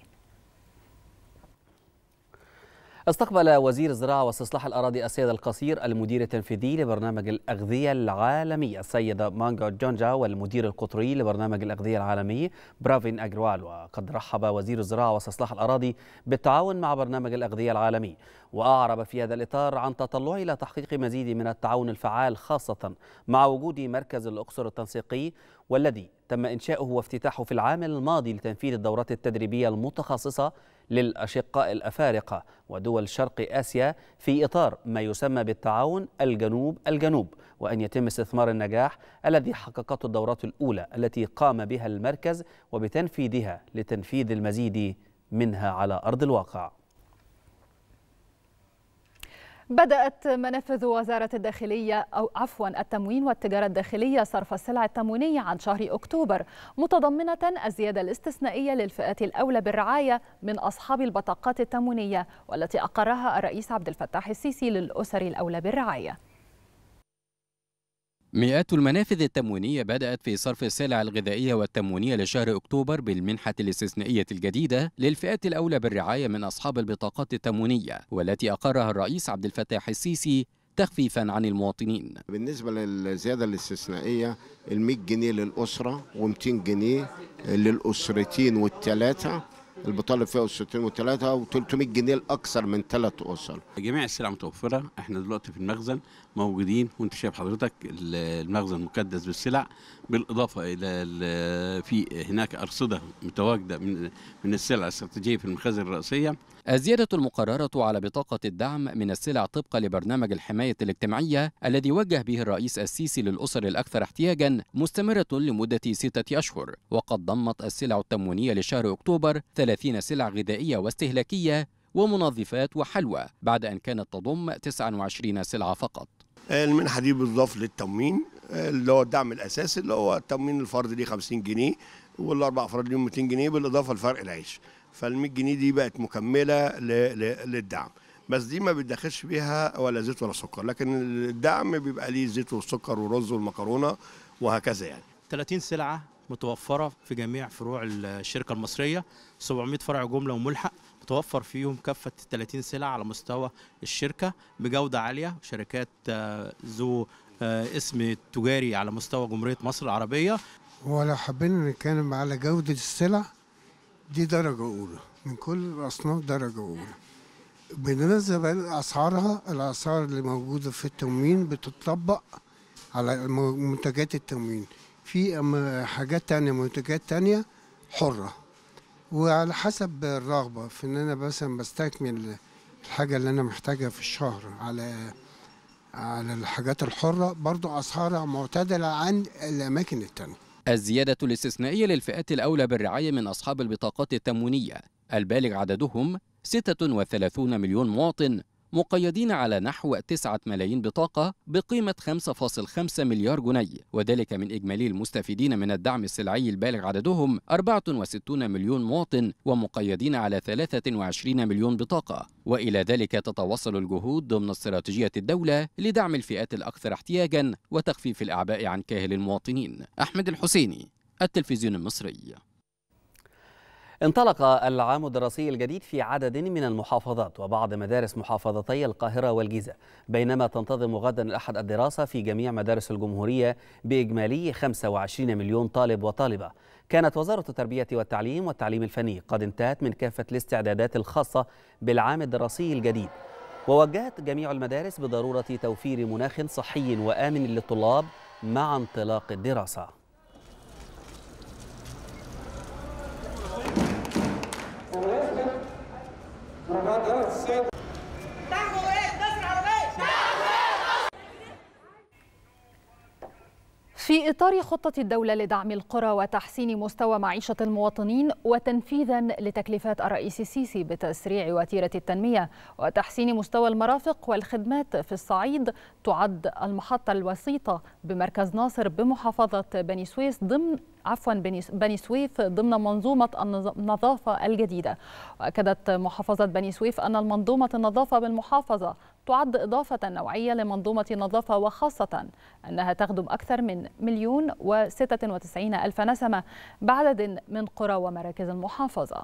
استقبل وزير الزراعة واستصلاح الأراضي السيد القصير المدير التنفيذي لبرنامج الأغذية العالمي السيدة مانجا جونجا والمدير القطري لبرنامج الأغذية العالمي برافين أجروال وقد رحب وزير الزراعة واستصلاح الأراضي بالتعاون مع برنامج الأغذية العالمي وأعرب في هذا الإطار عن تطلعه إلى تحقيق مزيد من التعاون الفعال خاصة مع وجود مركز الأقصر التنسيقي والذي تم إنشاؤه وافتتاحه في العام الماضي لتنفيذ الدورات التدريبية المتخصصة للأشقاء الأفارقة ودول شرق آسيا في إطار ما يسمى بالتعاون الجنوب الجنوب وأن يتم استثمار النجاح الذي حققته الدورات الأولى التي قام بها المركز وبتنفيذها لتنفيذ المزيد منها على أرض الواقع بدأت منافذ وزارة الداخلية أو عفوا التموين والتجارة الداخلية صرف السلع التموينية عن شهر أكتوبر متضمنة الزيادة الاستثنائية للفئات الأولى بالرعاية من أصحاب البطاقات التموينية والتي أقرها الرئيس عبد الفتاح السيسي للأسر الأولى بالرعاية مئات المنافذ التموينية بدأت في صرف السلع الغذائية والتموينية لشهر أكتوبر بالمنحة الاستثنائية الجديدة للفئات الأولى بالرعاية من أصحاب البطاقات التموينية والتي أقرها الرئيس عبد الفتاح السيسي تخفيفا عن المواطنين بالنسبة للزيادة الاستثنائية ال 100 جنيه للأسرة و200 جنيه للأسرتين والثلاثة البطالة فيها اسرتين والثلاثه وثلاثة و300 جنيه لأكثر من ثلاث أسر جميع السلع متوفرة احنا دلوقتي في المخزن موجودين وانت شايف حضرتك المخزن مكدس بالسلع بالاضافه الى في هناك ارصده متواجده من من السلع الاستراتيجيه في المخازن الرئيسيه. الزياده المقرره على بطاقه الدعم من السلع طبقا لبرنامج الحمايه الاجتماعيه الذي وجه به الرئيس السيسي للاسر الاكثر احتياجا مستمره لمده سته اشهر وقد ضمت السلع التموينيه لشهر اكتوبر 30 سلع غذائيه واستهلاكيه ومنظفات وحلوى بعد أن كانت تضم 29 سلعة فقط المنحه دي بتضاف للتموين اللي هو الدعم الاساسي اللي هو التموين الفرد ليه 50 جنيه والاربع افراد ليهم 200 جنيه بالاضافه لفرق العيش فال 100 جنيه دي بقت مكمله للدعم بس دي ما بتدخلش بيها ولا زيت ولا سكر لكن الدعم بيبقى ليه زيت والسكر والرز والمكرونه وهكذا يعني 30 سلعه متوفره في جميع فروع الشركه المصريه 700 فرع جمله وملحق توفر فيهم كافه 30 سلعه على مستوى الشركه بجوده عاليه شركات آه، ذو آه، اسم تجاري على مستوى جمهوريه مصر العربيه ولو حبينا نتكلم على جوده السلع دي درجه اولى من كل الاصناف درجه اولى بننزل أسعارها الاسعار اللي موجوده في التموين بتطبق على منتجات التموين في حاجات تانية منتجات تانية حره وعلى حسب الرغبة في إن أنا مثلا بستكمل الحاجة اللي أنا محتاجها في الشهر على على الحاجات الحرة برضو أسعارها معتدلة عن الأماكن التانية الزيادة الاستثنائية للفئات الأولى بالرعاية من أصحاب البطاقات التموينية البالغ عددهم 36 مليون مواطن مقيدين على نحو 9 ملايين بطاقة بقيمة 5.5 مليار جنيه وذلك من إجمالي المستفيدين من الدعم السلعي البالغ عددهم 64 مليون مواطن ومقيدين على 23 مليون بطاقة وإلى ذلك تتوصل الجهود ضمن استراتيجية الدولة لدعم الفئات الأكثر احتياجا وتخفيف الأعباء عن كاهل المواطنين أحمد الحسيني التلفزيون المصري انطلق العام الدراسي الجديد في عدد من المحافظات وبعض مدارس محافظتي القاهرة والجيزة بينما تنتظم غدا الأحد الدراسة في جميع مدارس الجمهورية بإجمالي 25 مليون طالب وطالبة كانت وزارة التربية والتعليم والتعليم الفني قد انتهت من كافة الاستعدادات الخاصة بالعام الدراسي الجديد ووجهت جميع المدارس بضرورة توفير مناخ صحي وآمن للطلاب مع انطلاق الدراسة Громада في إطار خطة الدولة لدعم القرى وتحسين مستوى معيشة المواطنين وتنفيذا لتكليفات الرئيس السيسي بتسريع وتيرة التنمية وتحسين مستوى المرافق والخدمات في الصعيد تعد المحطة الوسيطة بمركز ناصر بمحافظة بني سويس ضمن عفوا بني سويف ضمن منظومة النظافة الجديدة وأكدت محافظة بني سويف أن المنظومة النظافة بالمحافظة تعد إضافة نوعية لمنظومة النظافة وخاصة أنها تخدم أكثر من مليون وستة وتسعين ألف نسمة بعدد من قرى ومراكز المحافظة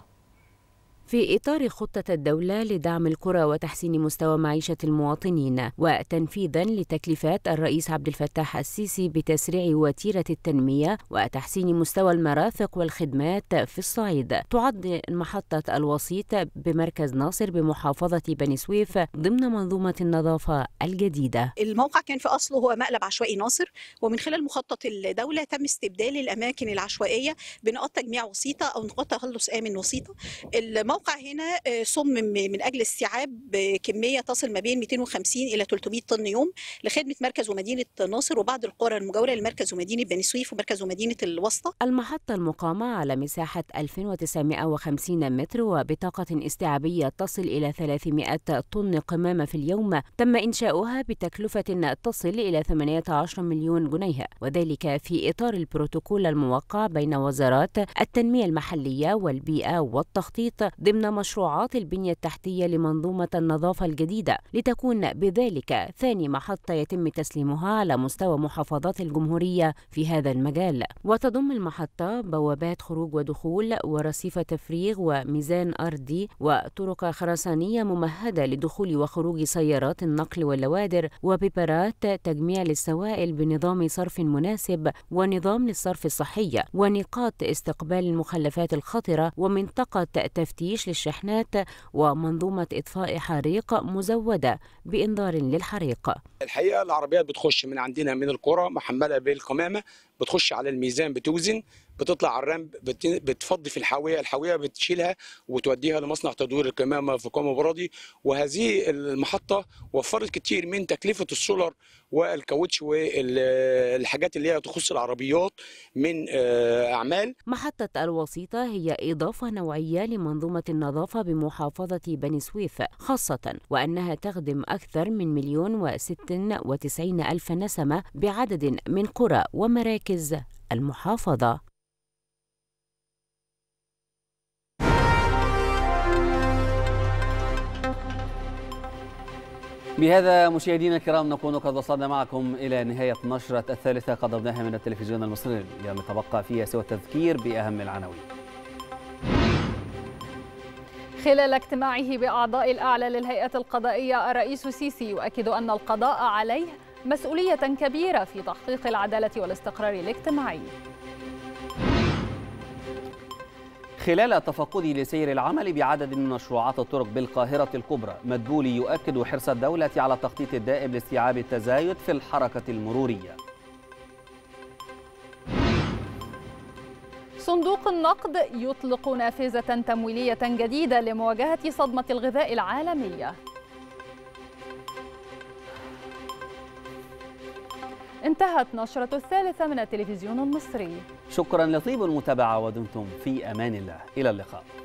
في إطار خطة الدولة لدعم القرى وتحسين مستوى معيشة المواطنين وتنفيذا لتكليفات الرئيس عبد الفتاح السيسي بتسريع وتيرة التنمية وتحسين مستوى المرافق والخدمات في الصعيد تعد محطة الوسيط بمركز ناصر بمحافظة بني سويف ضمن منظومة النظافة الجديدة الموقع كان في أصله هو مقلب عشوائي ناصر ومن خلال مخطط الدولة تم استبدال الأماكن العشوائية بنقاط تجميع وسيطة أو نقاط تخلص آمن وسيطة الموقع هنا آه، صمم من اجل استيعاب كميه تصل ما بين 250 الى 300 طن يوم لخدمه مركز ومدينه ناصر وبعض القرى المجاوره لمركز ومدينه بني سويف ومركز ومدينه الوسطى. المحطه المقامه على مساحه 1950 متر وبطاقه استيعابيه تصل الى 300 طن قمامه في اليوم تم انشاؤها بتكلفه تصل الى 18 مليون جنيه وذلك في اطار البروتوكول الموقع بين وزارات التنميه المحليه والبيئه والتخطيط ضمن مشروعات البنية التحتية لمنظومة النظافة الجديدة لتكون بذلك ثاني محطة يتم تسليمها على مستوى محافظات الجمهورية في هذا المجال وتضم المحطة بوابات خروج ودخول ورصيف تفريغ وميزان أرضي وطرق خرسانية ممهدة لدخول وخروج سيارات النقل واللوادر وبيبرات تجميع للسوائل بنظام صرف مناسب ونظام للصرف الصحي ونقاط استقبال المخلفات الخطرة ومنطقة تفتيش الجيش للشحنات ومنظومة إطفاء حريق مزودة بإنذار للحريق الحقيقة العربيات بتخش من عندنا من القرى محملة بالقمامة بتخش على الميزان بتوزن بتطلع على الرامب بتفضي في الحاويه الحاويه بتشيلها وتوديها لمصنع تدوير الكمامه في قام برادي وهذه المحطه وفرت كتير من تكلفه السولر والكاوتش والحاجات اللي هي تخص العربيات من آه، اعمال محطه الوسيطه هي اضافه نوعيه لمنظومه النظافه بمحافظه بني سويف خاصه وانها تخدم اكثر من مليون و وتسعين الف نسمه بعدد من قرى ومراكز مراكز المحافظة بهذا مشاهدينا الكرام نكون قد وصلنا معكم إلى نهاية نشرة الثالثة قدمناها من التلفزيون المصري اليوم تبقى فيها سوى التذكير بأهم العناوين خلال اجتماعه بأعضاء الأعلى للهيئة القضائية الرئيس السيسي يؤكد أن القضاء عليه مسؤولية كبيرة في تحقيق العدالة والاستقرار الاجتماعي خلال تفقدي لسير العمل بعدد من مشروعات الطرق بالقاهرة الكبرى مدبولي يؤكد حرص الدولة على التخطيط الدائم لاستيعاب التزايد في الحركة المرورية صندوق النقد يطلق نافذة تمويلية جديدة لمواجهة صدمة الغذاء العالمية انتهت نشرة الثالثة من التلفزيون المصري شكرا لطيب المتابعة ودمتم في أمان الله إلى اللقاء